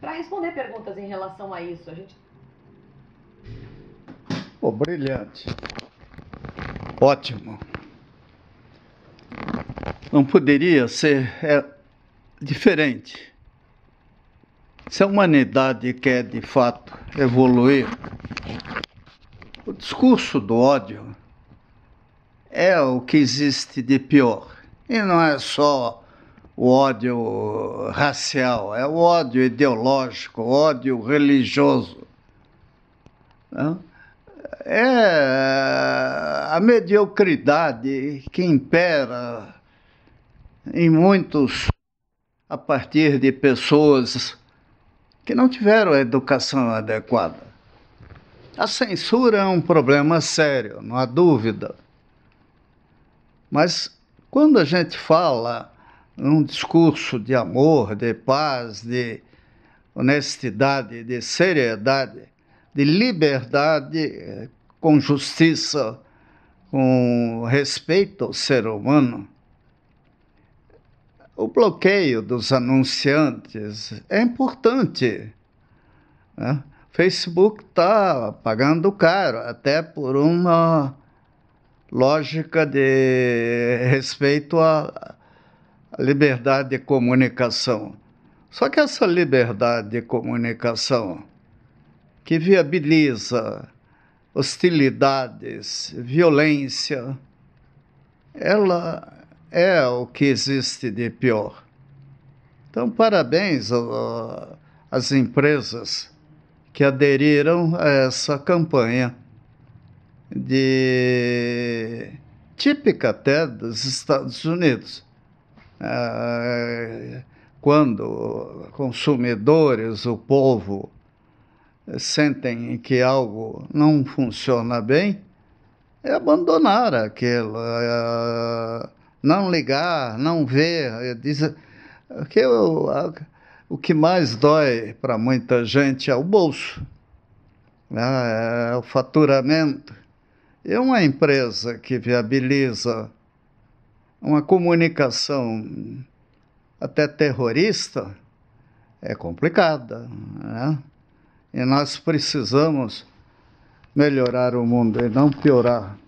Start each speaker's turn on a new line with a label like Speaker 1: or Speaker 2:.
Speaker 1: para responder perguntas em relação a isso. A gente. Oh, brilhante. Ótimo. Não poderia ser é, diferente. Se a humanidade quer de fato evoluir, o discurso do ódio é o que existe de pior. E não é só o ódio racial, é o ódio ideológico, o ódio religioso. Né? É a mediocridade que impera em muitos a partir de pessoas que não tiveram a educação adequada. A censura é um problema sério, não há dúvida. Mas quando a gente fala um discurso de amor, de paz, de honestidade, de seriedade, de liberdade eh, com justiça, com respeito ao ser humano. O bloqueio dos anunciantes é importante. Né? Facebook está pagando caro, até por uma lógica de respeito a, a liberdade de comunicação. Só que essa liberdade de comunicação, que viabiliza hostilidades, violência, ela é o que existe de pior. Então, parabéns às empresas que aderiram a essa campanha de típica até dos Estados Unidos ah, quando consumidores, o povo, sentem que algo não funciona bem, é abandonar aquilo, é não ligar, não ver. É dizer, que eu, o que mais dói para muita gente é o bolso, né, é o faturamento. E uma empresa que viabiliza uma comunicação até terrorista é complicada. Né? E nós precisamos melhorar o mundo e não piorar.